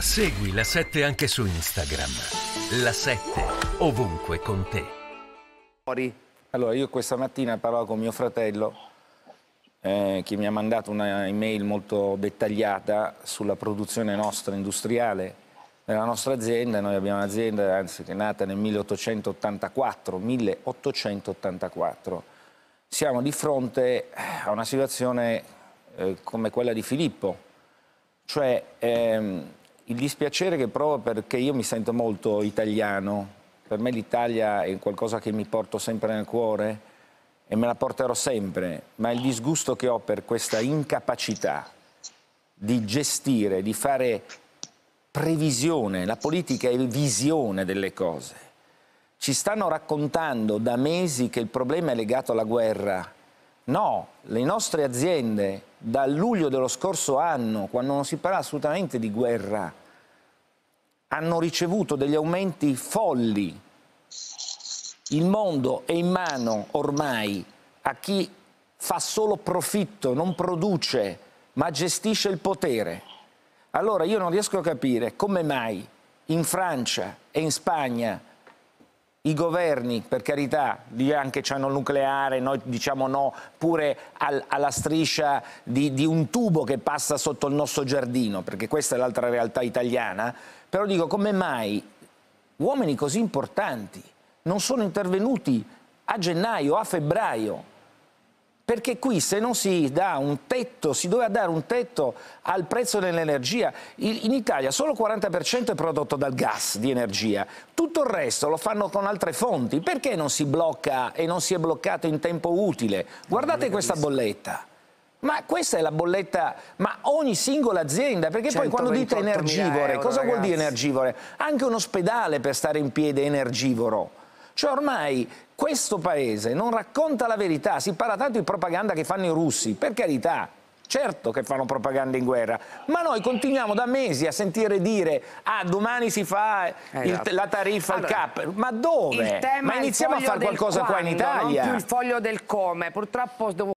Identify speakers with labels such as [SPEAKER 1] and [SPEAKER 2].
[SPEAKER 1] Segui la 7 anche su Instagram. La 7 ovunque con te. Allora, io questa mattina parlavo con mio fratello eh, che mi ha mandato una email molto dettagliata sulla produzione nostra industriale della nostra azienda, noi abbiamo un'azienda anzi che è nata nel 1884, 1884. Siamo di fronte a una situazione eh, come quella di Filippo, cioè ehm, il dispiacere che provo perché io mi sento molto italiano, per me l'Italia è qualcosa che mi porto sempre nel cuore e me la porterò sempre, ma il disgusto che ho per questa incapacità di gestire, di fare previsione, la politica è visione delle cose. Ci stanno raccontando da mesi che il problema è legato alla guerra, No, le nostre aziende dal luglio dello scorso anno, quando non si parla assolutamente di guerra, hanno ricevuto degli aumenti folli. Il mondo è in mano ormai a chi fa solo profitto, non produce, ma gestisce il potere. Allora io non riesco a capire come mai in Francia e in Spagna i governi, per carità, anche hanno il nucleare, noi diciamo no pure al, alla striscia di, di un tubo che passa sotto il nostro giardino, perché questa è l'altra realtà italiana, però dico come mai uomini così importanti non sono intervenuti a gennaio, a febbraio, perché qui se non si dà un tetto, si doveva dare un tetto al prezzo dell'energia, in Italia solo il 40% è prodotto dal gas di energia, tutto il resto lo fanno con altre fonti, perché non si blocca e non si è bloccato in tempo utile? Guardate questa bolletta. Ma questa è la bolletta, ma ogni singola azienda, perché poi quando dite energivore, euro, cosa ragazzi. vuol dire energivore? Anche un ospedale per stare in piedi è energivoro. Cioè ormai questo paese non racconta la verità, si parla tanto di propaganda che fanno i russi, per carità, Certo che fanno propaganda in guerra, ma noi continuiamo da mesi a sentire dire ah domani si fa il, esatto. la tariffa, allora, cap, ma dove? ma iniziamo a fare qualcosa quando, qua in Italia. Non più il foglio del come, purtroppo...